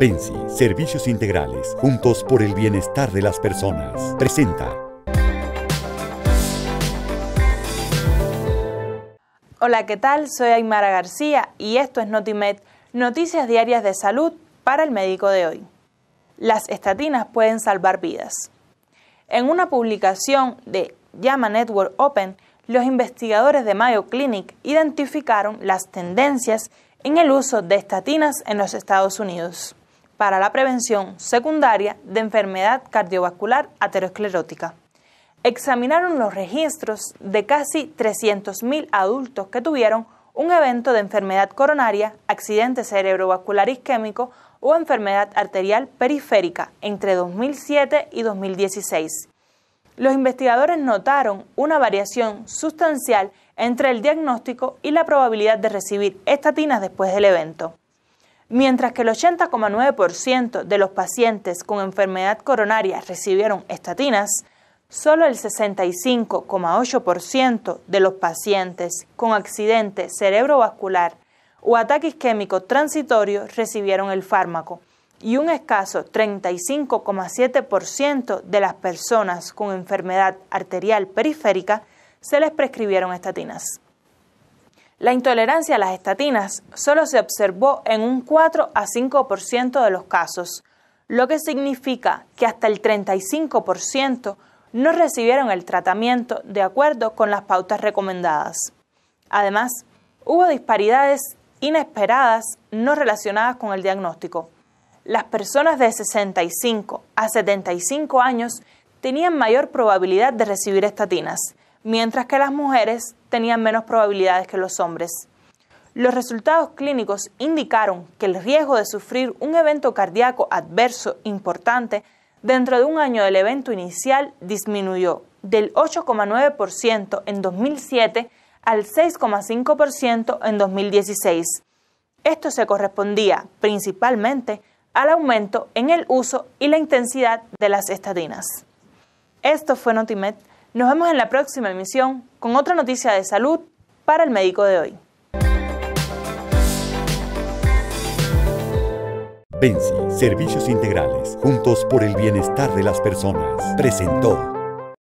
Benzi, Servicios Integrales, juntos por el bienestar de las personas. Presenta. Hola, ¿qué tal? Soy Aymara García y esto es Notimed, noticias diarias de salud para el médico de hoy. Las estatinas pueden salvar vidas. En una publicación de Yama Network Open, los investigadores de Mayo Clinic identificaron las tendencias en el uso de estatinas en los Estados Unidos para la prevención secundaria de enfermedad cardiovascular aterosclerótica. Examinaron los registros de casi 300.000 adultos que tuvieron un evento de enfermedad coronaria, accidente cerebrovascular isquémico o enfermedad arterial periférica entre 2007 y 2016. Los investigadores notaron una variación sustancial entre el diagnóstico y la probabilidad de recibir estatinas después del evento. Mientras que el 80,9% de los pacientes con enfermedad coronaria recibieron estatinas, solo el 65,8% de los pacientes con accidente cerebrovascular o ataque isquémico transitorio recibieron el fármaco y un escaso 35,7% de las personas con enfermedad arterial periférica se les prescribieron estatinas. La intolerancia a las estatinas solo se observó en un 4 a 5% de los casos, lo que significa que hasta el 35% no recibieron el tratamiento de acuerdo con las pautas recomendadas. Además, hubo disparidades inesperadas no relacionadas con el diagnóstico. Las personas de 65 a 75 años tenían mayor probabilidad de recibir estatinas, mientras que las mujeres tenían menos probabilidades que los hombres. Los resultados clínicos indicaron que el riesgo de sufrir un evento cardíaco adverso importante dentro de un año del evento inicial disminuyó del 8,9% en 2007 al 6,5% en 2016. Esto se correspondía principalmente al aumento en el uso y la intensidad de las estatinas. Esto fue Notimet nos vemos en la próxima emisión con otra noticia de salud para el médico de hoy. Benzi, Servicios Integrales, juntos por el bienestar de las personas, presentó.